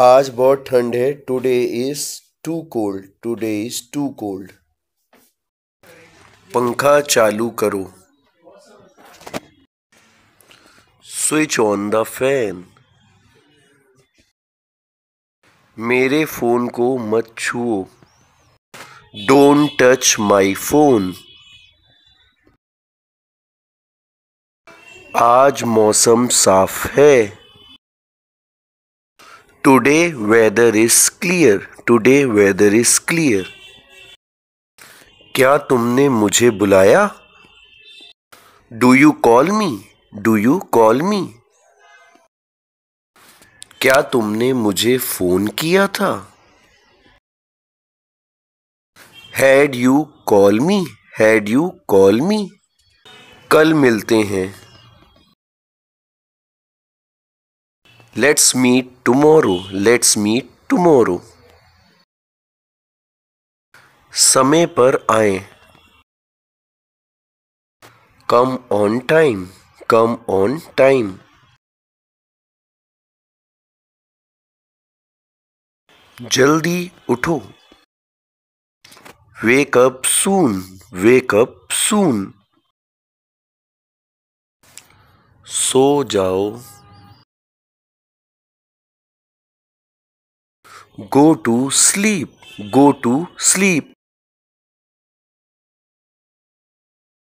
आज बहुत ठंड है today is too cold today is too cold पंखा चालू करो स्विच ऑन द फैन मेरे फोन को मत छुओ डोंट टच माई फोन आज मौसम साफ है today weather is clear today weather is clear क्या तुमने मुझे बुलाया do you call me do you call me क्या तुमने मुझे फ़ोन किया था had you call me had you call me कल मिलते हैं let's meet tomorrow let's meet tomorrow समय पर आए come on time come on time जल्दी उठो वेक अप सून वेक अप सून सो जाओ go to sleep go to sleep